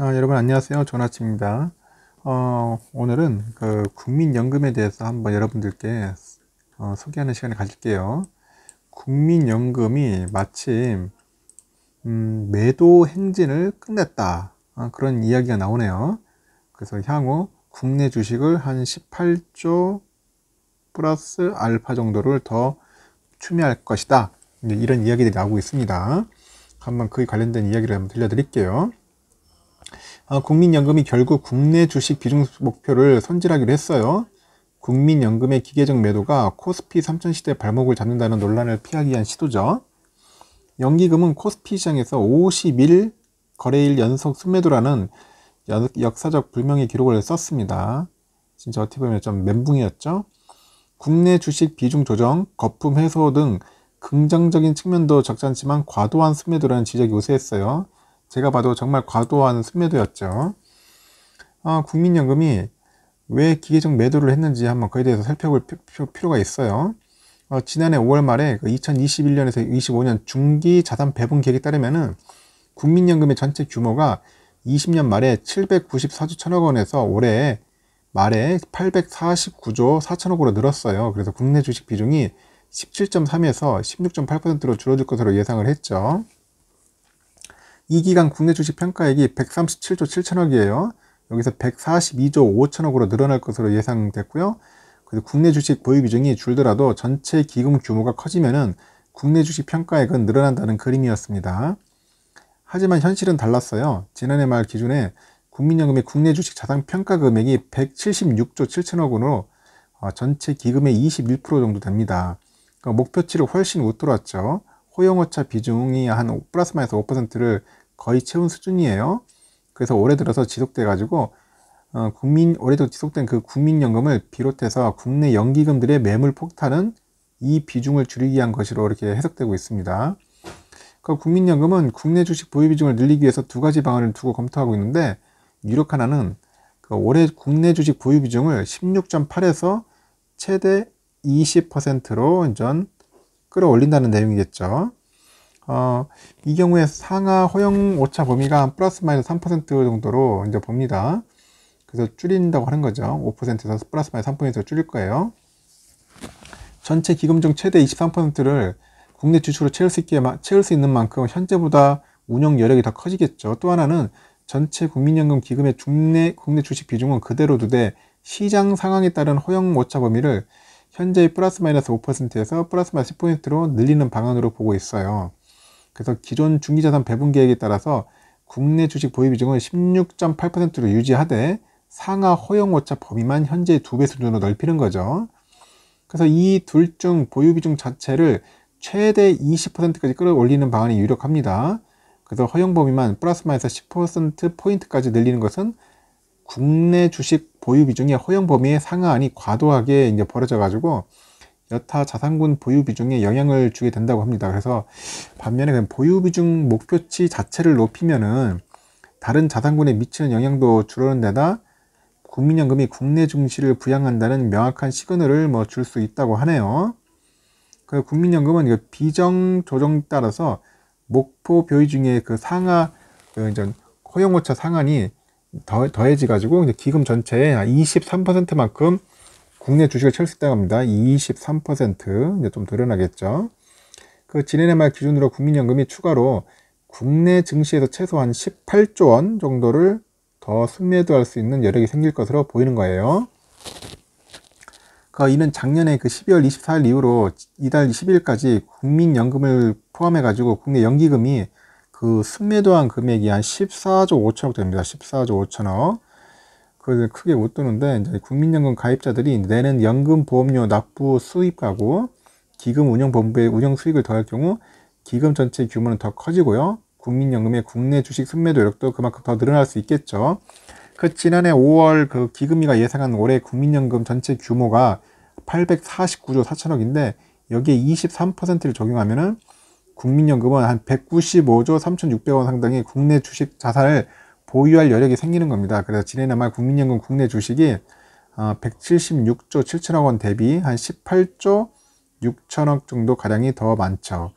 아, 여러분 안녕하세요. 전아침입니다. 어, 오늘은 그 국민연금에 대해서 한번 여러분들께 어, 소개하는 시간을 가질게요. 국민연금이 마침 음, 매도 행진을 끝냈다. 아, 그런 이야기가 나오네요. 그래서 향후 국내 주식을 한 18조 플러스 알파 정도를 더 추매할 것이다. 이런 이야기들이 나오고 있습니다. 한번 그에 관련된 이야기를 한번 들려드릴게요. 아, 국민연금이 결국 국내 주식 비중 목표를 손질하기로 했어요. 국민연금의 기계적 매도가 코스피 3천 시대 발목을 잡는다는 논란을 피하기 위한 시도죠. 연기금은 코스피 시장에서 51 거래일 연속 순매도라는 역사적 불명의 기록을 썼습니다. 진짜 어떻게 보면 좀 멘붕이었죠. 국내 주식 비중 조정, 거품 해소 등 긍정적인 측면도 적잖지만 과도한 순매도라는 지적이 우세했어요. 제가 봐도 정말 과도한 순매도였죠. 아, 국민연금이 왜 기계적 매도를 했는지 한번 그에 대해서 살펴볼 필요가 있어요. 어, 지난해 5월 말에 2021년에서 그 25년 중기 자산 배분 계획에 따르면은 국민연금의 전체 규모가 20년 말에 794조 천억 원에서 올해 말에 849조 4천억으로 원 늘었어요. 그래서 국내 주식 비중이 17.3에서 16.8%로 줄어들 것으로 예상을 했죠. 이 기간 국내 주식 평가액이 137조 7천억이에요. 여기서 142조 5천억으로 늘어날 것으로 예상됐고요. 그리고 국내 주식 보유 비중이 줄더라도 전체 기금 규모가 커지면은 국내 주식 평가액은 늘어난다는 그림이었습니다. 하지만 현실은 달랐어요. 지난해 말 기준에 국민연금의 국내 주식 자산 평가 금액이 176조 7천억 으로 어, 전체 기금의 21% 정도 됩니다. 그러니까 목표치를 훨씬 웃돌았죠. 호용어차 비중이 한 플러스 마이너스 5%를 거의 채운 수준이에요. 그래서 올해 들어서 지속돼 가지고 어, 국민 올해도 지속된 그 국민연금을 비롯해서 국내 연기금들의 매물 폭탄은 이 비중을 줄이기 위한 것으로 이렇게 해석되고 있습니다. 그 국민연금은 국내 주식 보유 비중을 늘리기 위해서 두 가지 방안을 두고 검토하고 있는데 유력 하나는 그 올해 국내 주식 보유 비중을 16.8에서 최대 20%로 전 끌어올린다는 내용이겠죠. 어, 이 경우에 상하 허용 오차 범위가 플러스 마이너스 3% 정도로 이제 봅니다. 그래서 줄인다고 하는 거죠. 5%에서 플러스 마이너스 3%에서 줄일 거예요. 전체 기금 중 최대 23%를 국내 주식으로 채울 수 있게 채울 수 있는 만큼 현재보다 운영 여력이 더 커지겠죠. 또 하나는 전체 국민연금 기금의 국내 국내 주식 비중은 그대로 두되 시장 상황에 따른 허용 오차 범위를 현재의 플러스 마이너스 5%에서 플러스 마이너스 10%로 늘리는 방안으로 보고 있어요. 그래서 기존 중기자산 배분 계획에 따라서 국내 주식 보유 비중을 16.8%로 유지하되 상하 허용 오차 범위만 현재의 두배 수준으로 넓히는 거죠. 그래서 이 둘 중 보유 비중 자체를 최대 20%까지 끌어올리는 방안이 유력합니다. 그래서 허용 범위만 플러스 마이너스 10%포인트까지 늘리는 것은 국내 주식 보유 비중의 허용 범위의 상하안이 과도하게 이제 벌어져 가지고 여타 자산군 보유 비중에 영향을 주게 된다고 합니다. 그래서 반면에 보유 비중 목표치 자체를 높이면은 다른 자산군에 미치는 영향도 줄어는 데다 국민연금이 국내 증시를 부양한다는 명확한 시그널을 뭐 줄 수 있다고 하네요. 그 국민연금은 비정 조정 따라서 목표 보유 중에 그 상하 그 이제 허용오차 상한이 더, 더해지가지고 이제 기금 전체의 23%만큼 국내 주식을 채울 수 있다고 합니다. 23% 이제 좀 드러나겠죠. 그 지난해 말 기준으로 국민연금이 추가로 국내 증시에서 최소한 18조 원 정도를 더 순매도할 수 있는 여력이 생길 것으로 보이는 거예요. 그 이는 작년에 그 12월 24일 이후로 이달 20일까지 국민연금을 포함해가지고 국내 연기금이 그 순매도한 금액이 한 14조 5천억 됩니다. 14조 5천억. 그걸 크게 못도는데 이제 국민연금 가입자들이 내는 연금 보험료 납부 수입하고 기금 운영 본부의 운영 수익을 더할 경우 기금 전체 규모는 더 커지고요. 국민연금의 국내 주식 순매도 여력도 그만큼 더 늘어날 수 있겠죠. 그 지난해 5월 그 기금위가 예상한 올해 국민연금 전체 규모가 849조 4천억인데 여기에 23%를 적용하면은 국민연금은 한 195조 3,600원 상당의 국내 주식 자산을 보유할 여력이 생기는 겁니다. 그래서 지난해 말 국민연금 국내 주식이 176조 어, 7천억 원 대비 한 18조 6천억 정도 가량이 더 많죠.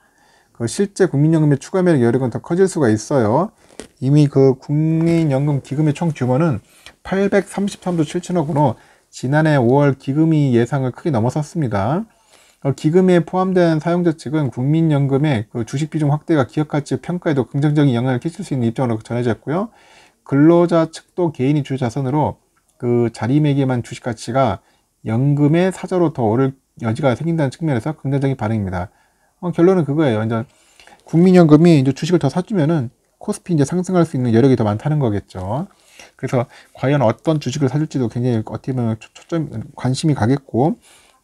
그 실제 국민연금의 추가 매력 여력은 더 커질 수가 있어요. 이미 그 국민연금 기금의 총 규모는 833조 7천억으로 지난해 5월 기금이 예상을 크게 넘어섰습니다. 어, 기금에 포함된 사용자 측은 국민연금의 그 주식 비중 확대가 기업 가치 평가에도 긍정적인 영향을 끼칠 수 있는 입장으로 전해졌고요. 근로자 측도 개인이 주 자산으로 그 자리매김한 주식 가치가 연금의 사자로 더 오를 여지가 생긴다는 측면에서 긍정적인 반응입니다. 어, 결론은 그거예요. 이제 국민연금이 이제 주식을 더 사주면은 코스피 이제 상승할 수 있는 여력이 더 많다는 거겠죠. 그래서 과연 어떤 주식을 사줄지도 굉장히 어떻게 보면 초점 관심이 가겠고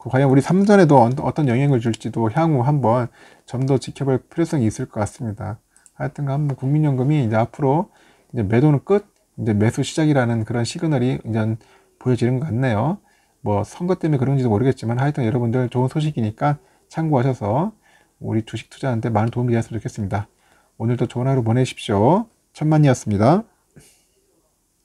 그 과연 우리 삼전에도 어떤 영향을 줄지도 향후 한번 좀 더 지켜볼 필요성이 있을 것 같습니다. 하여튼간 한번 뭐 국민연금이 이제 앞으로 이제 매도는 끝, 이제 매수 시작이라는 그런 시그널이 이제 보여지는 것 같네요. 뭐 선거 때문에 그런지도 모르겠지만 하여튼 여러분들 좋은 소식이니까 참고하셔서 우리 주식 투자하는데 많은 도움이 되었으면 좋겠습니다. 오늘도 좋은 하루 보내십시오. 천만이었습니다.